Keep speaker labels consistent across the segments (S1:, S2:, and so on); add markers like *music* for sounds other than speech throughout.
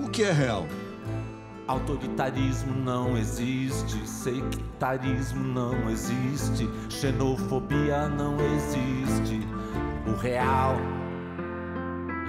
S1: O que é real? Autoritarismo não existe, sectarismo não existe, xenofobia não existe. O real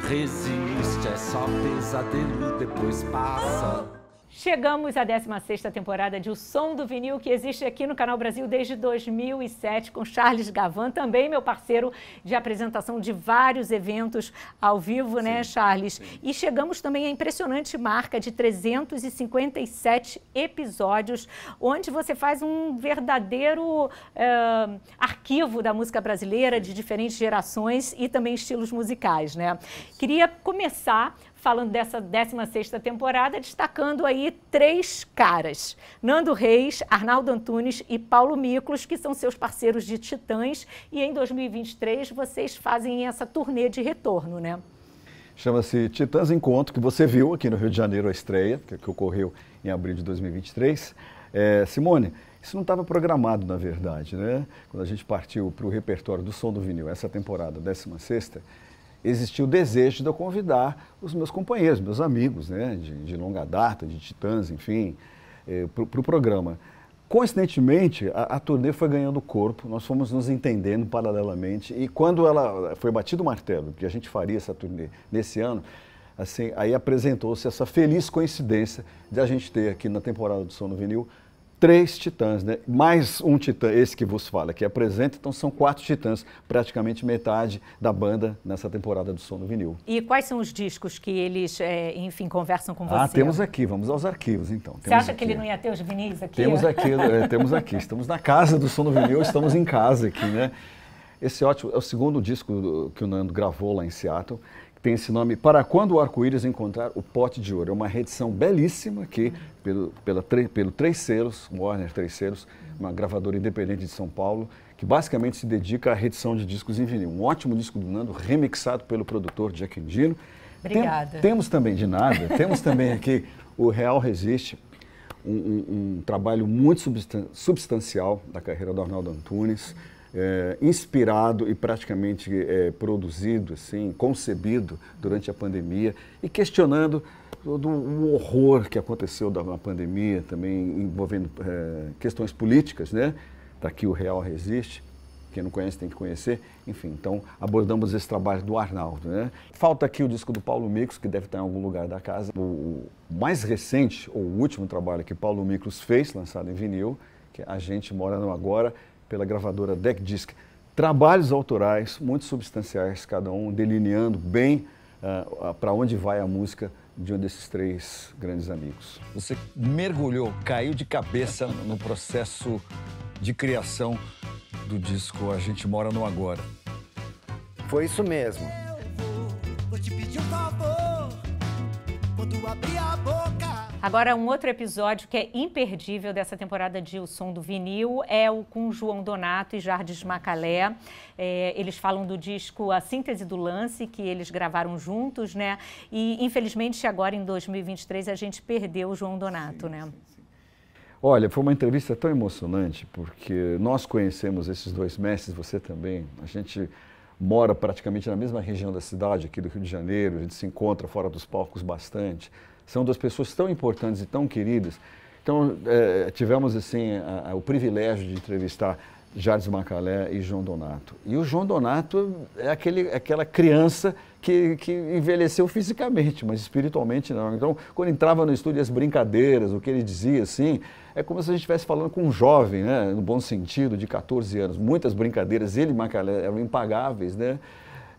S1: resiste, é só pesadelo, depois passa.
S2: Chegamos à 16ª temporada de O Som do Vinil, que existe aqui no Canal Brasil desde 2007, com Charles Gavan, também meu parceiro de apresentação de vários eventos ao vivo, né, sim, né, Charles? Sim. E chegamos também à impressionante marca de 357 episódios, onde você faz um verdadeiro eh, arquivo da música brasileira, de diferentes gerações e também estilos musicais, né? Queria começar falando dessa 16ª temporada, destacando aí três caras: Nando Reis, Arnaldo Antunes e Paulo Miklos, que são seus parceiros de Titãs, e em 2023 vocês fazem essa turnê de retorno, né?
S1: Chama-se Titãs Encontro, que você viu aqui no Rio de Janeiro a estreia, que, ocorreu em abril de 2023. É, Simone, isso não estava programado, na verdade, né? Quando a gente partiu para o repertório do Som do Vinil, essa temporada, 16 sexta, existia o desejo de eu convidar os meus companheiros, meus amigos, né, de, de longa data, de titãs, enfim, eh, para o pro programa. Coincidentemente, a, a, turnê foi ganhando corpo, nós fomos nos entendendo paralelamente e quando ela eh, foi batido o martelo que a gente faria essa turnê nesse ano, assim, aí apresentou-se essa feliz coincidência de a gente ter aqui na temporada do Sono Vinil três titãs, né? mais um titã, esse que vos fala, que apresenta, então são quatro titãs, praticamente metade da banda nessa temporada do Som no Vinil.
S2: E quais são os discos que eles, é, enfim, conversam com ah, você? Ah, temos
S1: aqui, vamos aos arquivos então. Você acha aqui. que ele
S2: não ia ter os vinis aqui? Temos *laughs* aqui, é, temos aqui, estamos na casa
S1: do Som no Vinil, estamos em casa aqui, né? Esse ótimo é o segundo disco que o Nando gravou lá em Seattle tem esse nome Para Quando o Arco-Íris Encontrar o Pote de Ouro. É uma reedição belíssima que, pelo, pela, pelo Três Selos, Warner Três Selos, uma gravadora independente de São Paulo, que basicamente se dedica à reedição de discos em vinil. Um ótimo disco do Nando, remixado pelo produtor Jack Indino. Obrigada. Tem, temos também, de nada, temos também aqui o Real Resiste, um, um, um trabalho muito substan substancial da carreira do Arnaldo Antunes é, inspirado e praticamente é, produzido, assim, concebido durante a pandemia e questionando todo o horror que aconteceu da pandemia, também envolvendo é, questões políticas, né? Daqui o Real Resiste. Quem não conhece tem que conhecer. Enfim, então abordamos esse trabalho do Arnaldo. Né? Falta aqui o disco do Paulo Micros, que deve estar em algum lugar da casa. O mais recente, ou o último trabalho que Paulo Micros fez, lançado em vinil, que a gente mora no agora, pela gravadora Deck Disc. Trabalhos autorais, muito substanciais, cada um delineando bem uh, ah, para onde vai a música de um desses três grandes amigos. Você mergulhou, caiu de cabeça no processo de criação do disco A Gente Mora no Agora. Foi isso mesmo. Eu vou, vou
S2: te pedir um favor
S1: quando abrir a boca.
S2: Agora, um outro episódio que é imperdível dessa temporada de O Som do Vinil é o com João Donato e Jardes Macalé. É, eles falam do disco A Síntese do Lance, que eles gravaram juntos, né? E, infelizmente, agora em 2023, a gente perdeu o João Donato, sim, né? Sim, sim.
S1: Olha, foi uma entrevista tão emocionante, porque nós conhecemos esses dois mestres, você também. A gente mora praticamente na mesma região da cidade, aqui do Rio de Janeiro, a gente se encontra fora dos palcos bastante são duas pessoas tão importantes e tão queridas. Então, é, tivemos assim a, a, o privilégio de entrevistar Jardim Macalé e João Donato. E o João Donato é aquele, é aquela criança que, que envelheceu fisicamente, mas espiritualmente não. Então, quando entrava no estúdio, as brincadeiras, o que ele dizia, assim, é como se a gente estivesse falando com um jovem, né, no bom sentido, de 14 anos. Muitas brincadeiras, ele e Macalé eram impagáveis, né?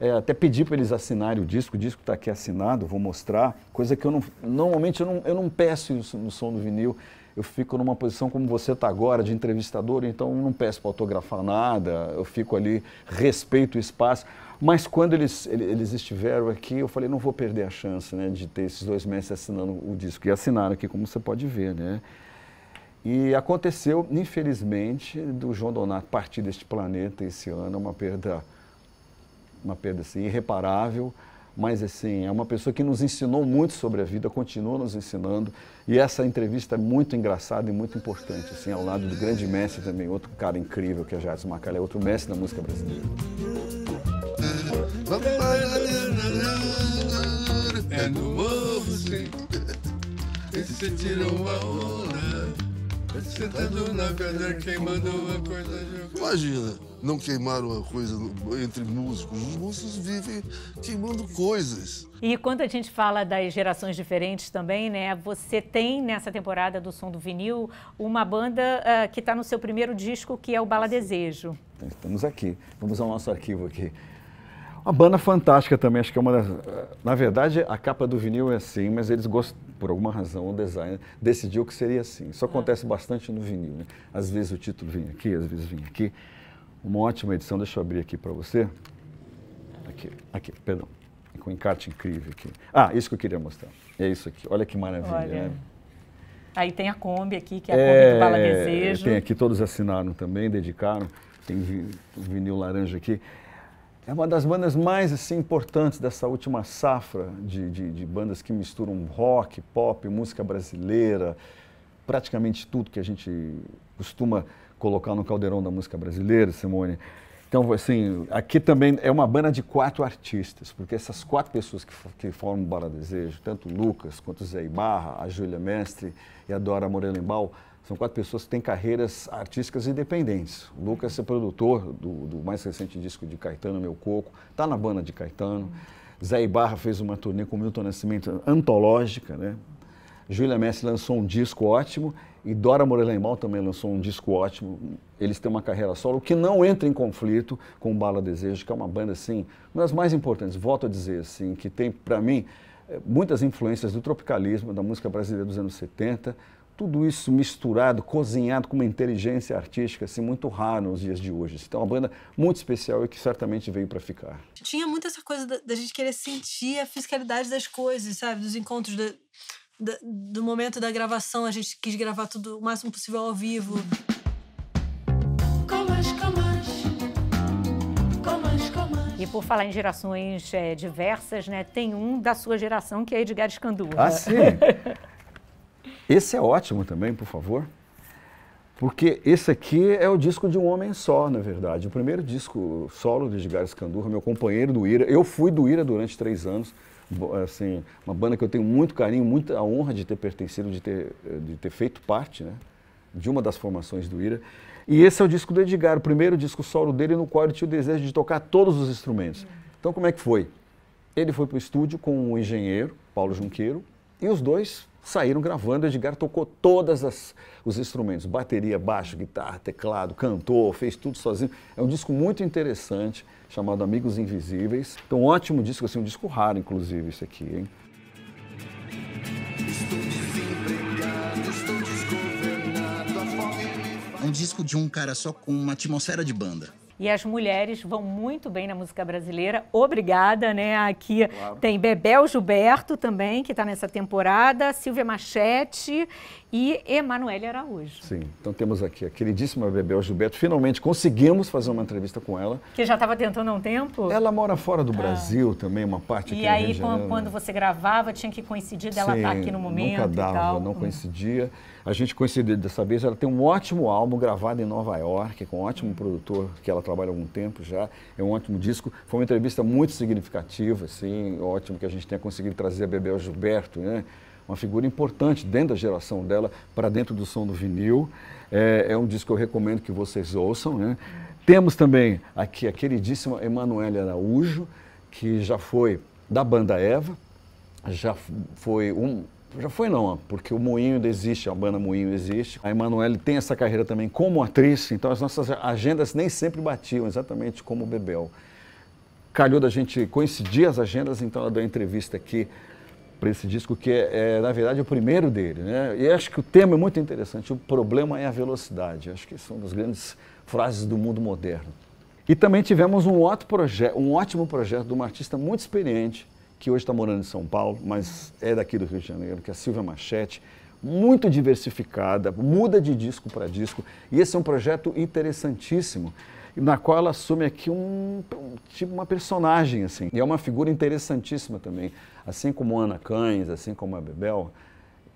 S1: é, até pedi para eles assinarem o disco, o disco está aqui assinado, vou mostrar, coisa que eu não, normalmente eu não, eu não peço isso no som do vinil, eu fico numa posição como você está agora, de entrevistador, então não peço para autografar nada, eu fico ali, respeito o espaço. Mas quando eles, eles estiveram aqui, eu falei, não vou perder a chance né, de ter esses dois meses assinando o disco. E assinaram aqui, como você pode ver, né? E aconteceu, infelizmente, do João Donato partir deste planeta esse ano, é uma perda uma perda assim, irreparável, mas assim, é uma pessoa que nos ensinou muito sobre a vida, continua nos ensinando, e essa entrevista é muito engraçada e muito importante, assim, ao lado do grande mestre também, outro cara incrível que é Jardim Macalé, outro mestre da música brasileira. É no morro, sim. É uma onda. Sentando na pedra, queimando uma coisa Imagina, não queimar uma coisa entre músicos. Os músicos
S2: vivem queimando
S1: coisas.
S2: E quando a gente fala das gerações diferentes também, né? Você tem nessa temporada do Som do Vinil uma banda uh, que está no seu primeiro disco, que é o Bala Desejo.
S1: Estamos aqui. Vamos ao nosso arquivo aqui. Uma banda fantástica também, acho que é uma das. Ah, na verdade, a capa do vinil é assim, mas eles gostam por alguma razão, o designer decidiu que seria assim. Isso acontece bastante no vinil, né? Às vezes o título vinha aqui, às vezes vinha aqui. Uma ótima edição, deixa eu abrir aqui para você. Aqui, aqui, perdão. Com um encarte incrível aqui. Ah, isso que eu queria mostrar. É isso aqui. Olha que maravilha, Olha. né?
S2: Aí tem a Kombi aqui, que é a Kombi é, do Bala Desejo. Tem
S1: aqui, todos assinaram também, dedicaram. Tem vinil laranja aqui é uma das bandas mais assim, importantes dessa última safra de, de, de, bandas que misturam rock, pop, música brasileira, praticamente tudo que a gente costuma colocar no caldeirão da música brasileira, Simone. Então, assim, aqui também é uma banda de quatro artistas, porque essas quatro pessoas que, que formam o Bara Desejo, tanto o Lucas quanto o Zé Ibarra, a Júlia Mestre e a Dora Morelenbaum são quatro pessoas que têm carreiras artísticas independentes. O Lucas é produtor do, do mais recente disco de Caetano, Meu Coco, está na banda de Caetano. Uhum. Zé Ibarra fez uma turnê com Milton Nascimento antológica, né? Júlia Messi lançou um disco ótimo e Dora Morelenbaum também lançou um disco ótimo. Eles têm uma carreira solo que não entra em conflito com Bala Desejo, que é uma banda assim, uma das mais importantes, volto a dizer assim, que tem para mim eh, muitas influências do tropicalismo, da música brasileira dos anos 70, tudo isso misturado, cozinhado com uma inteligência artística assim, muito rara nos dias de hoje. Então, é uma banda muito especial e que certamente veio para ficar. Tinha muito essa coisa da, da, gente querer sentir a fiscalidade das coisas,
S2: sabe? Dos encontros, da, da, do momento da gravação, a gente quis gravar tudo o máximo possível ao vivo. E por falar em gerações é, diversas, né, tem um da sua geração que é Edgar Escandurra. Ah, sim?
S1: *laughs* Esse é ótimo também, por favor. Porque esse aqui é o disco de um homem só, na verdade. O primeiro disco solo de Edgar Escandurra, meu companheiro do Ira. Eu fui do Ira durante três anos. Assim, uma banda que eu tenho muito carinho, muita honra de ter pertencido, de ter, de ter feito parte né, de uma das formações do Ira. E esse é o disco do Edgar, o primeiro disco solo dele, no qual ele tinha o desejo de tocar todos os instrumentos. Então, como é que foi? Ele foi para o estúdio com o engenheiro, Paulo Junqueiro, e os dois saíram gravando. Edgar tocou todos os instrumentos: bateria, baixo, guitarra, teclado, cantou, fez tudo sozinho. É um disco muito interessante, chamado Amigos Invisíveis. Então, um ótimo disco, assim, um disco raro, inclusive, isso aqui, hein? É um disco de um cara só com uma atmosfera de banda
S2: e as mulheres vão muito bem na música brasileira. Obrigada, né? Aqui claro. tem Bebel Gilberto também, que está nessa temporada, Silvia Machete e Emanuele Araújo.
S1: Sim, então temos aqui a queridíssima Bebel Gilberto. Finalmente conseguimos fazer uma entrevista com ela.
S2: Que já estava tentando há um tempo.
S1: Ela mora fora do ah. Brasil ah. também, uma parte e aqui E aí, né? quando,
S2: você gravava, tinha que coincidir dela estar tá aqui no momento. Nunca dava, não hum.
S1: coincidia. A gente coincidiu dessa vez. Ela tem um ótimo álbum gravado em Nova York, com um ótimo produtor que ela trabalha há algum tempo já. É um ótimo disco. Foi uma entrevista muito significativa, assim. Ótimo que a gente tenha conseguido trazer a Bebel Gilberto, né? uma figura importante dentro da geração dela, para dentro do som do vinil. É, é, um disco que eu recomendo que vocês ouçam. Né? Temos também aqui a queridíssima Emanuele Araújo, que já foi da banda Eva, já foi um, já foi não, porque o Moinho existe, a banda Moinho existe. A Emanuele tem essa carreira também como atriz, então as nossas agendas nem sempre batiam, exatamente como o Bebel. Calhou da gente coincidir as agendas, então ela deu entrevista aqui para esse disco, que é, é, na verdade, é o primeiro dele. Né? E acho que o tema é muito interessante. O problema é a velocidade. Acho que são é das grandes frases do mundo moderno. E também tivemos um ótimo, projeto, um ótimo projeto de uma artista muito experiente, que hoje está morando em São Paulo, mas é daqui do Rio de Janeiro, que é a Silvia Machete, muito diversificada, muda de disco para disco. E esse é um projeto interessantíssimo na qual ela assume aqui um, um, tipo uma personagem assim. E é uma figura interessantíssima também, assim como Ana Cães, assim como a Bebel,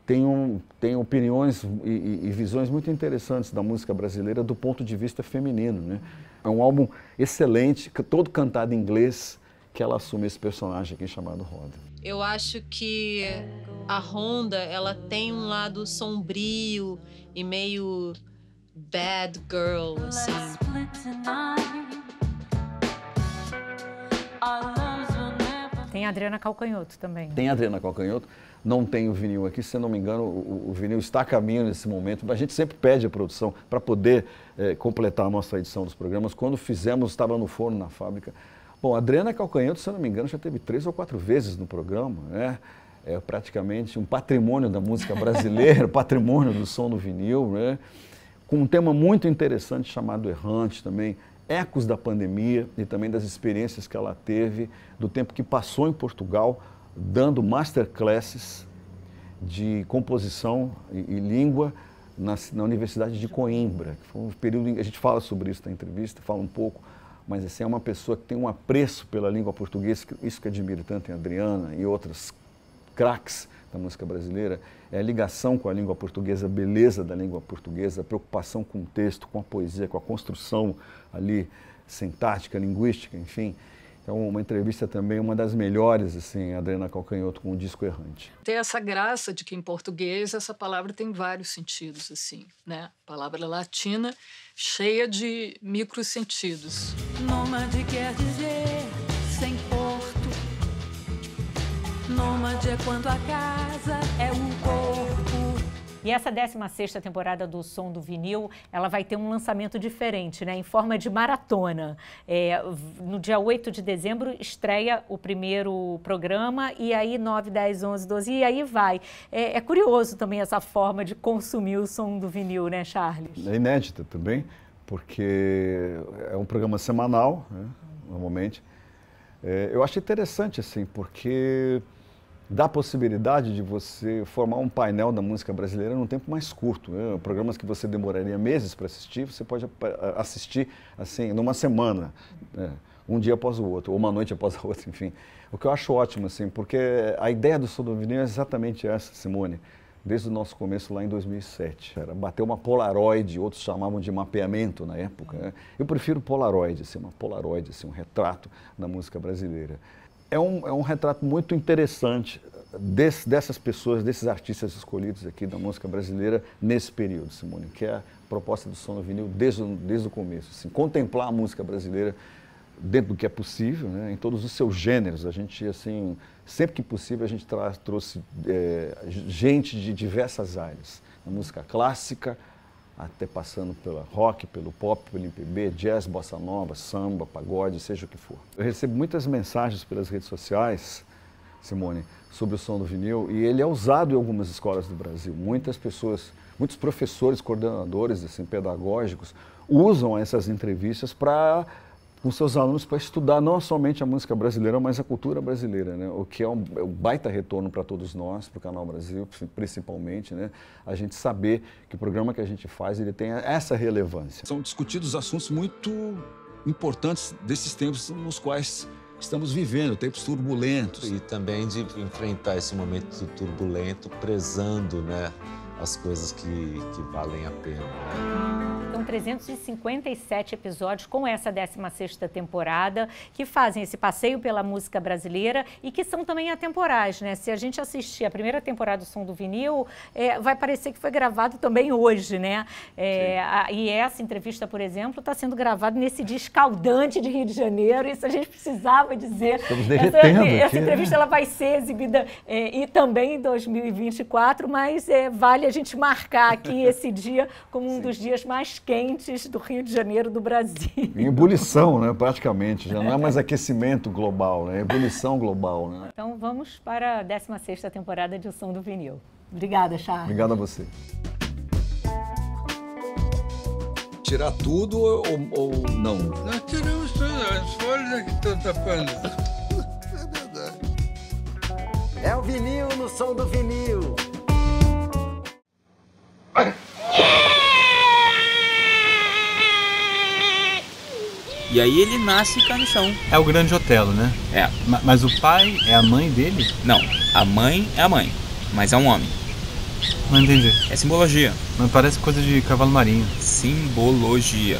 S1: tem, um, tem opiniões e, e, e, visões muito interessantes da música brasileira do ponto de vista feminino, né? É um álbum excelente, todo cantado em inglês, que ela assume esse personagem aqui chamado Roda.
S2: Eu acho que a Ronda, ela tem um lado sombrio e meio bad girl, assim. Tem a Adriana Calcanhoto também.
S1: Tem a Adriana Calcanhoto. Não tem o vinil aqui, se não me engano, o, o vinil está a caminho nesse momento. A gente sempre pede a produção para poder eh, completar a nossa edição dos programas. Quando fizemos, estava no forno na fábrica. Bom, a Adriana Calcanhoto, se não me engano, já teve três ou quatro vezes no programa, né? É praticamente um patrimônio da música brasileira, *laughs* patrimônio do som no vinil, né? com um tema muito interessante chamado Errante também, ecos da pandemia e também das experiências que ela teve, do tempo que passou em Portugal, dando masterclasses de composição e, e língua na, na, Universidade de Coimbra. Que foi um período em, a gente fala sobre isso na entrevista, fala um pouco, mas assim, é uma pessoa que tem um apreço pela língua portuguesa, isso que admiro tanto em Adriana e outros craques da música brasileira é a ligação com a língua portuguesa, a beleza da língua portuguesa, a preocupação com o texto, com a poesia, com a construção ali sintática, linguística, enfim. Então, uma entrevista também, uma das melhores, assim, Adriana Calcanhoto com o disco errante.
S2: Tem essa graça de que em português essa palavra tem vários sentidos, assim, né? palavra latina cheia de microsentidos.
S1: Nômade quer dizer Nômade é
S2: quando a casa, é o corpo. E essa 16ª temporada do Som do Vinil, ela vai ter um lançamento diferente, né? Em forma de maratona. É, no dia 8 de dezembro estreia o primeiro programa e aí 9, 10, 11, 12 e aí vai. É, é curioso também essa forma de consumir o Som do Vinil, né, Charles?
S1: É inédita também, porque é um programa semanal, né? normalmente. É, eu acho interessante, assim, porque dá a possibilidade de você formar um painel da música brasileira num tempo mais curto. Né? Programas que você demoraria meses para assistir, você pode assistir assim numa semana, né? um dia após o outro, ou uma noite após a *laughs* outra, enfim. O que eu acho ótimo, assim, porque a ideia do Sodovinil é exatamente essa, Simone. Desde o nosso começo lá em 2007, era bater uma Polaroid, outros chamavam de mapeamento na época. Né? Eu prefiro Polaroid, assim, uma Polaroid, assim, um retrato da música brasileira é um, é um retrato muito interessante desse, dessas pessoas, desses artistas escolhidos aqui da música brasileira nesse período, Simone, que é a proposta do som no vinil desde, desde o começo. Assim, contemplar a música brasileira dentro do que é possível, né, em todos os seus gêneros. A gente, assim, sempre que possível, a gente trouxe é, gente de diversas áreas. A música clássica, até passando pela rock, pelo pop, pelo MPB, jazz, bossa nova, samba, pagode, seja o que for. Eu recebo muitas mensagens pelas redes sociais, Simone, sobre o som do vinil e ele é usado em algumas escolas do Brasil. Muitas pessoas, muitos professores, coordenadores assim, pedagógicos usam essas entrevistas para com seus alunos para estudar não somente a música brasileira, mas a cultura brasileira, né? o que é um, é um baita retorno para todos nós, para o Canal Brasil, principalmente, né? a gente saber que o programa que a gente faz ele tem essa relevância. São discutidos assuntos muito importantes desses tempos nos quais estamos vivendo, tempos turbulentos. E também de enfrentar esse momento turbulento prezando né, as coisas que, que valem a pena. Né?
S2: São 357 episódios com essa 16ª temporada que fazem esse passeio pela música brasileira e que são também atemporais, né? Se a gente assistir a primeira temporada do Som do Vinil, é, vai parecer que foi gravado também hoje, né? É, a, e essa entrevista, por exemplo, está sendo gravada nesse dia escaldante de Rio de Janeiro, isso a gente precisava dizer. Estamos derretendo essa, essa né? entrevista ela vai ser exibida é, e também em 2024, mas é, vale vale a gente marcar aqui esse dia como um Sim. dos dias mais quentes do Rio de Janeiro do Brasil.
S1: Em ebulição, né? Praticamente. Já não é mais *laughs* aquecimento global, né? É ebulição global, né?
S2: Então vamos para a 16ª temporada de O Som do Vinil. Obrigada, Charles.
S1: Obrigado a você. Tirar tudo ou, ou não?
S2: Nós tiramos tudo, as folhas
S1: é que estão tapando. *laughs* É o vinil no som do vinil. E aí ele
S2: nasce no
S1: chão. É o grande Otelo, né? É. mas o pai é a mãe dele? Não, a mãe é a mãe, mas é um homem. Não entendi. É simbologia. Mas parece coisa de cavalo marinho. Simbologia.